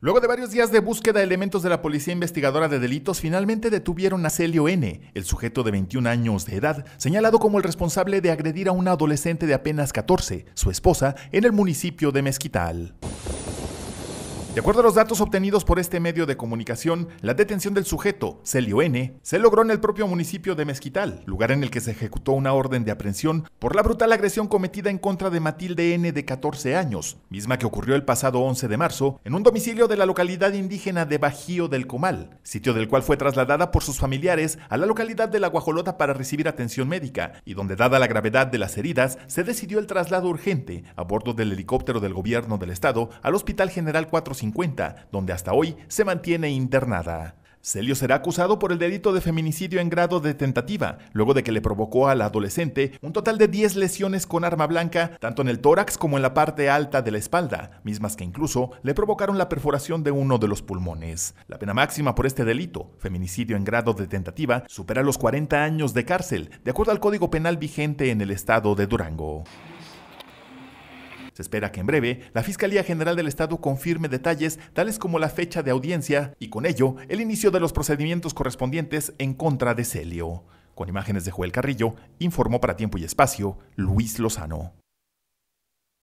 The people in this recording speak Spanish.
Luego de varios días de búsqueda, elementos de la Policía Investigadora de Delitos finalmente detuvieron a Celio N., el sujeto de 21 años de edad, señalado como el responsable de agredir a una adolescente de apenas 14, su esposa, en el municipio de Mezquital. De acuerdo a los datos obtenidos por este medio de comunicación, la detención del sujeto, Celio N, se logró en el propio municipio de Mezquital, lugar en el que se ejecutó una orden de aprehensión por la brutal agresión cometida en contra de Matilde N de 14 años, misma que ocurrió el pasado 11 de marzo en un domicilio de la localidad indígena de Bajío del Comal, sitio del cual fue trasladada por sus familiares a la localidad de La Guajolota para recibir atención médica y donde dada la gravedad de las heridas se decidió el traslado urgente a bordo del helicóptero del gobierno del estado al Hospital General 450 donde hasta hoy se mantiene internada. Celio será acusado por el delito de feminicidio en grado de tentativa, luego de que le provocó a la adolescente un total de 10 lesiones con arma blanca, tanto en el tórax como en la parte alta de la espalda, mismas que incluso le provocaron la perforación de uno de los pulmones. La pena máxima por este delito, feminicidio en grado de tentativa, supera los 40 años de cárcel, de acuerdo al Código Penal vigente en el estado de Durango. Se espera que en breve la Fiscalía General del Estado confirme detalles tales como la fecha de audiencia y con ello el inicio de los procedimientos correspondientes en contra de Celio. Con imágenes de Joel Carrillo, informó para Tiempo y Espacio Luis Lozano.